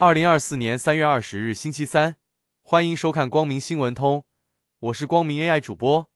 二零二四年三月二十日星期三，欢迎收看光明新闻通，我是光明 AI 主播，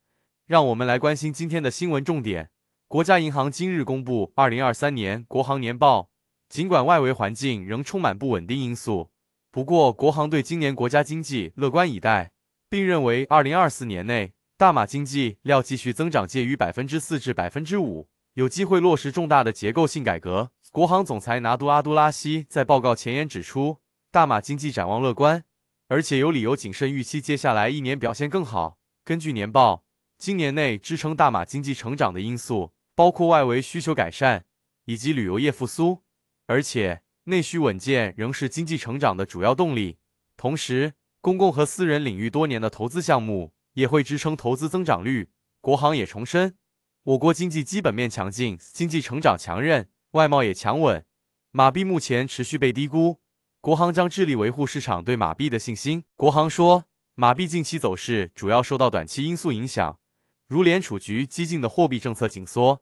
让我们来关心今天的新闻重点。国家银行今日公布二零二三年国行年报，尽管外围环境仍充满不稳定因素，不过国行对今年国家经济乐观以待，并认为二零二四年内大马经济料继续增长介于百分之四至百分之五。有机会落实重大的结构性改革。国航总裁拿督阿都拉西在报告前言指出，大马经济展望乐观，而且有理由谨慎预期接下来一年表现更好。根据年报，今年内支撑大马经济成长的因素包括外围需求改善以及旅游业复苏，而且内需稳健仍是经济成长的主要动力。同时，公共和私人领域多年的投资项目也会支撑投资增长率。国航也重申。我国经济基本面强劲，经济成长强韧，外贸也强稳。马币目前持续被低估，国行将致力维护市场对马币的信心。国行说，马币近期走势主要受到短期因素影响，如联储局激进的货币政策紧缩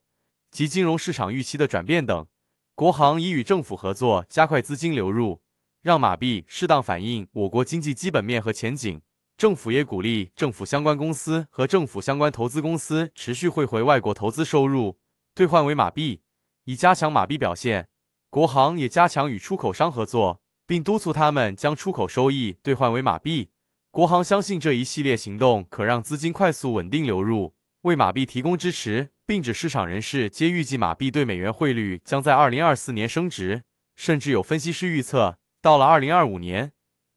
及金融市场预期的转变等。国行已与政府合作，加快资金流入，让马币适当反映我国经济基本面和前景。政府也鼓励政府相关公司和政府相关投资公司持续汇回外国投资收入，兑换为马币，以加强马币表现。国行也加强与出口商合作，并督促他们将出口收益兑换为马币。国行相信这一系列行动可让资金快速稳定流入，为马币提供支持，并指市场人士皆预计马币对美元汇率将在2024年升值，甚至有分析师预测到了2025年。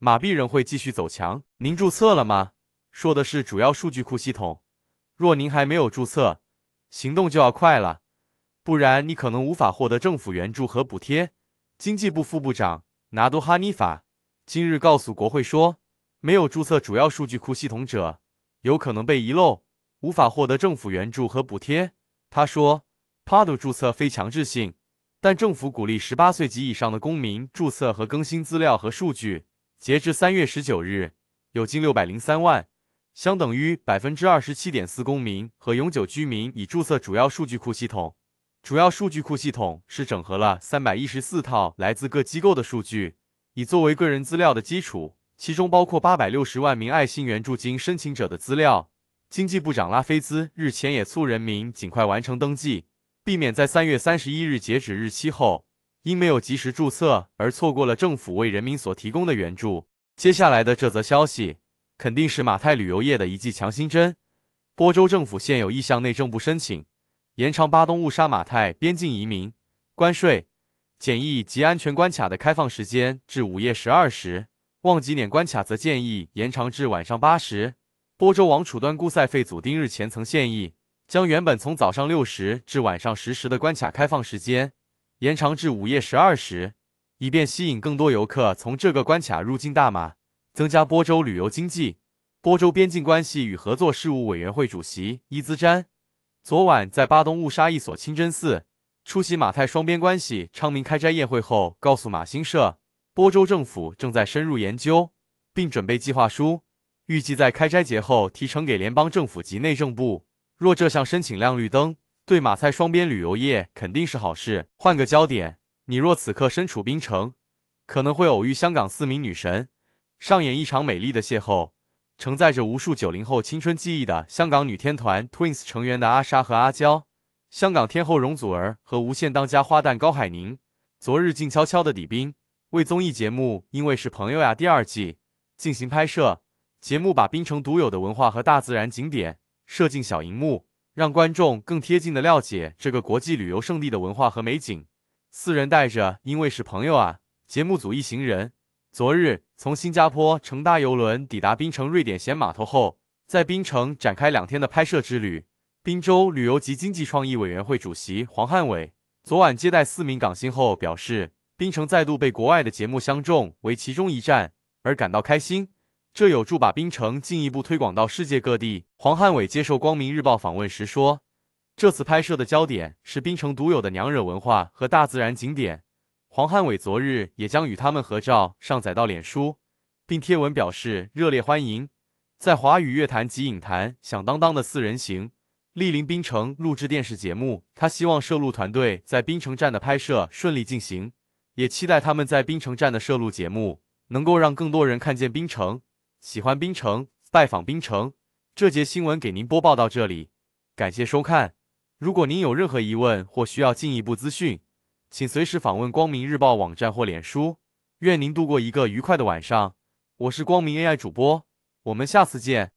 马币仍会继续走强，您注册了吗？说的是主要数据库系统。若您还没有注册，行动就要快了，不然你可能无法获得政府援助和补贴。经济部副部长拿多哈尼法今日告诉国会说，没有注册主要数据库系统者，有可能被遗漏，无法获得政府援助和补贴。他说 p a d u 注册非强制性，但政府鼓励18岁及以上的公民注册和更新资料和数据。截至三月十九日，有近六百零三万，相等于百分之二十七点四公民和永久居民已注册主要数据库系统。主要数据库系统是整合了三百一十四套来自各机构的数据，以作为个人资料的基础，其中包括八百六十万名爱心援助金申请者的资料。经济部长拉菲兹日前也促人民尽快完成登记，避免在三月三十一日截止日期后。因没有及时注册而错过了政府为人民所提供的援助。接下来的这则消息肯定是马泰旅游业的一剂强心针。波州政府现有意向内政部申请，延长巴东勿杀马泰边境移民关税检疫及安全关卡的开放时间至午夜十二时。旺吉捻关卡则建议延长至晚上八时。波州王储端固塞费祖丁日前曾建议，将原本从早上六时至晚上十时的关卡开放时间。延长至午夜十二时，以便吸引更多游客从这个关卡入境大马，增加波州旅游经济。波州边境关系与合作事务委员会主席伊兹詹昨晚在巴东误杀一所清真寺出席马泰双边关系昌明开斋宴会后，告诉马新社，波州政府正在深入研究，并准备计划书，预计在开斋节后提呈给联邦政府及内政部。若这项申请亮绿灯。对马赛双边旅游业肯定是好事。换个焦点，你若此刻身处槟城，可能会偶遇香港四名女神，上演一场美丽的邂逅。承载着无数九零后青春记忆的香港女天团 Twins 成员的阿莎和阿娇，香港天后容祖儿和无线当家花旦高海宁，昨日静悄悄的抵冰，为综艺节目《因为是朋友呀》第二季进行拍摄。节目把槟城独有的文化和大自然景点设进小荧幕。让观众更贴近的了解这个国际旅游胜地的文化和美景。四人带着，因为是朋友啊，节目组一行人昨日从新加坡乘大游轮抵达槟城瑞典咸码头后，在槟城展开两天的拍摄之旅。滨州旅游及经济创意委员会主席黄汉伟昨晚接待四名港星后表示，槟城再度被国外的节目相中为其中一站，而感到开心。这有助把冰城进一步推广到世界各地。黄汉伟接受《光明日报》访问时说：“这次拍摄的焦点是冰城独有的娘惹文化和大自然景点。”黄汉伟昨日也将与他们合照上载到脸书，并贴文表示热烈欢迎。在华语乐坛及影坛响当当的四人行莅临冰城录制电视节目，他希望摄录团队在冰城站的拍摄顺利进行，也期待他们在冰城站的摄录节目能够让更多人看见冰城。喜欢冰城，拜访冰城。这节新闻给您播报到这里，感谢收看。如果您有任何疑问或需要进一步资讯，请随时访问光明日报网站或脸书。愿您度过一个愉快的晚上。我是光明 AI 主播，我们下次见。